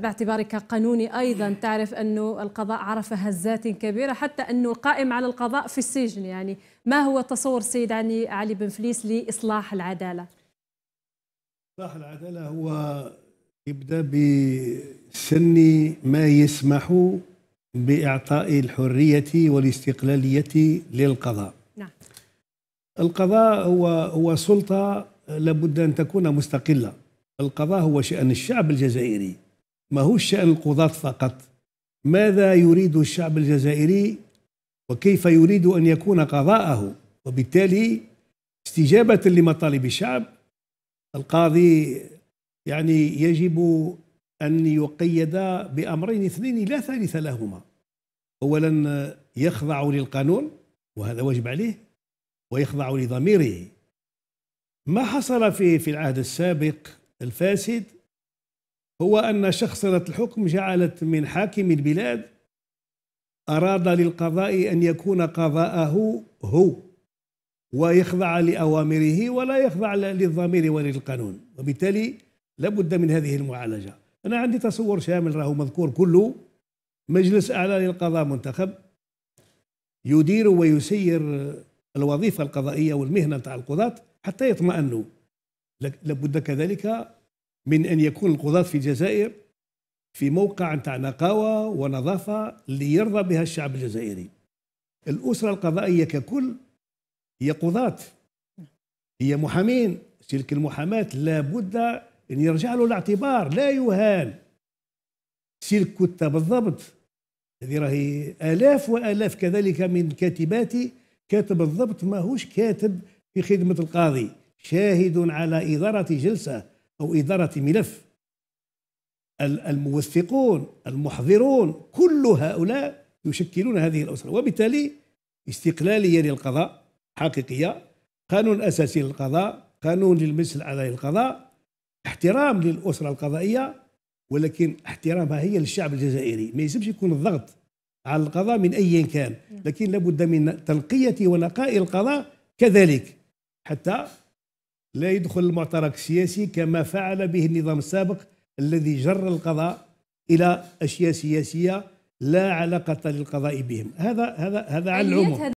باعتبارك قانوني أيضا تعرف أنه القضاء عرف هزات كبيرة حتى أنه القائم على القضاء في السجن يعني ما هو تصور سيد علي, علي بن فليس لإصلاح العدالة؟ إصلاح العدالة هو يبدأ بسن ما يسمح بإعطاء الحرية والاستقلالية للقضاء نعم. القضاء هو هو سلطة لابد أن تكون مستقلة القضاء هو شأن الشعب الجزائري ما هو شأن القضاة فقط ماذا يريد الشعب الجزائري وكيف يريد أن يكون قضاءه وبالتالي استجابة لمطالب الشعب القاضي يعني يجب أن يقيد بأمرين اثنين لا ثالث لهما أولا يخضع للقانون وهذا واجب عليه ويخضع لضميره ما حصل في في العهد السابق الفاسد هو أن شخصنة الحكم جعلت من حاكم البلاد أراد للقضاء أن يكون قضاءه هو ويخضع لأوامره ولا يخضع للضمير وللقانون وبالتالي لابد من هذه المعالجة أنا عندي تصور شامل راه مذكور كله مجلس أعلى للقضاء منتخب يدير ويسير الوظيفة القضائية والمهنة على القضاة حتى يطمئنوا لابد كذلك من أن يكون القضاة في الجزائر في موقع نتاع نقاوة ونظافة ليرضى بها الشعب الجزائري الأسرة القضائية ككل هي قضاة هي محامين تلك المحاماة لابد أن يرجع له الاعتبار لا يهان سلك كتاب الضبط هذه راهي آلاف وآلاف كذلك من كاتباتي كاتب الضبط ماهوش كاتب في خدمة القاضي شاهد على إدارة جلسة أو إدارة ملف الموثقون المحضرون كل هؤلاء يشكلون هذه الأسرة وبالتالي استقلالية للقضاء حقيقية قانون أساسي للقضاء قانون للمجلس الأعلى للقضاء احترام للأسرة القضائية ولكن احترامها هي للشعب الجزائري ما يجبش يكون الضغط على القضاء من أي كان لكن لابد من تنقية ونقاء القضاء كذلك حتى لا يدخل المعترك السياسي كما فعل به النظام السابق الذي جر القضاء الى اشياء سياسيه لا علاقه للقضاء بهم هذا هذا هذا على أيوة. العموم